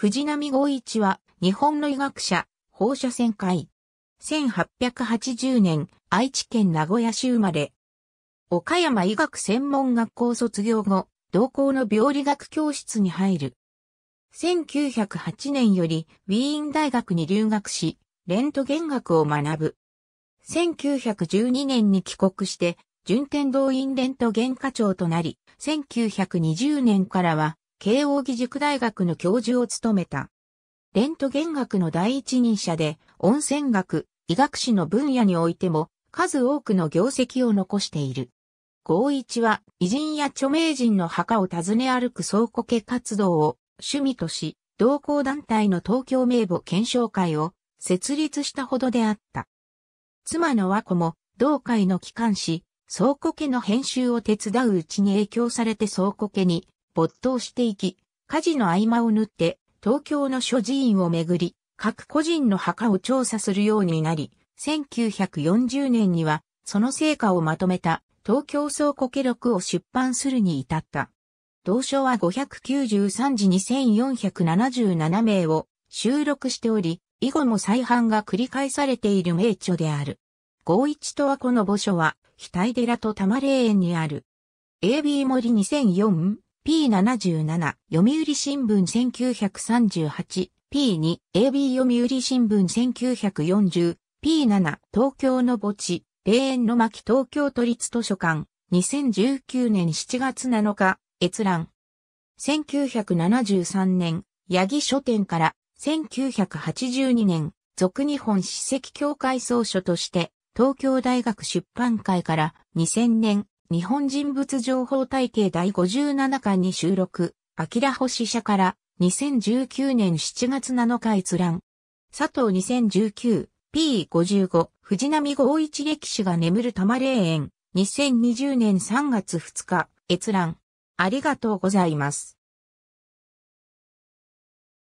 藤波五一は、日本の医学者、放射線科医。1880年、愛知県名古屋市生まれ。岡山医学専門学校卒業後、同校の病理学教室に入る。1908年よりウィーン大学に留学し、レントゲン学を学ぶ。1912年に帰国して、順天堂院レントゲン課長となり、1920年からは慶応義塾大学の教授を務めた。レントゲン学の第一人者で、温泉学、医学史の分野においても、数多くの業績を残している。合一は、偉人や著名人の墓を訪ね歩く倉庫家活動を趣味とし、同行団体の東京名簿検証会を設立したほどであった。妻の和子も、同会の機関誌、倉庫家の編集を手伝ううちに影響されて倉庫家に没頭していき、火事の合間を縫って東京の諸寺院をめぐり、各個人の墓を調査するようになり、1940年にはその成果をまとめた東京倉庫記録を出版するに至った。同書は593時2477名を収録しており、以後も再版が繰り返されている名著である。合一とはこの墓所は、額寺と玉霊園にある。AB 森2004 P77、読売新聞1938、P2、AB 読売新聞1940、P7、東京の墓地、霊園の巻東京都立図書館、2019年7月7日、閲覧。1973年、八木書店から、1982年、俗日本史跡協会総書として、東京大学出版会から2000年、日本人物情報体系第57巻に収録、明星社から2019年7月7日閲覧。佐藤 2019P55 藤波豪一歴史が眠る玉霊園2020年3月2日閲覧。ありがとうございます。